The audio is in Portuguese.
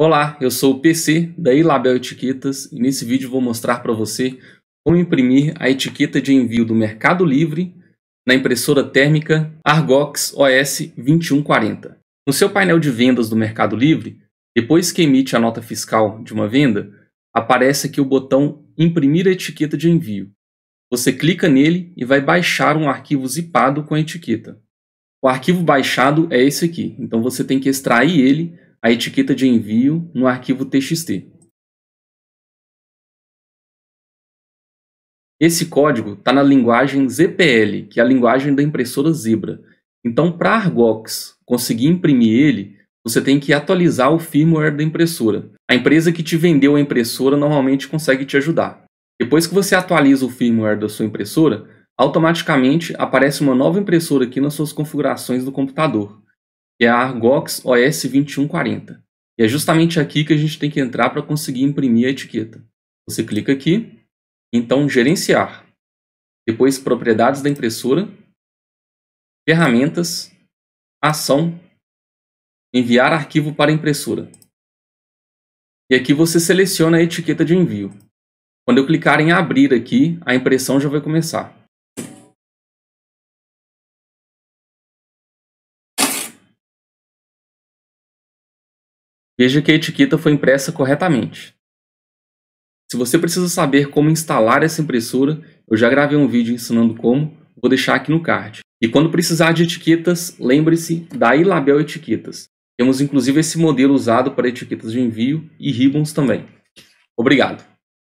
Olá, eu sou o PC da Ilabel Etiquetas e nesse vídeo vou mostrar para você como imprimir a etiqueta de envio do Mercado Livre na impressora térmica Argox OS 2140. No seu painel de vendas do Mercado Livre, depois que emite a nota fiscal de uma venda, aparece aqui o botão Imprimir a etiqueta de envio. Você clica nele e vai baixar um arquivo zipado com a etiqueta. O arquivo baixado é esse aqui, então você tem que extrair ele a etiqueta de envio no arquivo txt. Esse código está na linguagem ZPL, que é a linguagem da impressora Zebra. Então, para Argox conseguir imprimir ele, você tem que atualizar o firmware da impressora. A empresa que te vendeu a impressora normalmente consegue te ajudar. Depois que você atualiza o firmware da sua impressora, automaticamente aparece uma nova impressora aqui nas suas configurações do computador que é a Argox OS 2140. E é justamente aqui que a gente tem que entrar para conseguir imprimir a etiqueta. Você clica aqui, então gerenciar. Depois propriedades da impressora, ferramentas, ação, enviar arquivo para a impressora. E aqui você seleciona a etiqueta de envio. Quando eu clicar em abrir aqui, a impressão já vai começar. Veja que a etiqueta foi impressa corretamente. Se você precisa saber como instalar essa impressora, eu já gravei um vídeo ensinando como, vou deixar aqui no card. E quando precisar de etiquetas, lembre-se da Ilabel Etiquetas. Temos inclusive esse modelo usado para etiquetas de envio e ribbons também. Obrigado!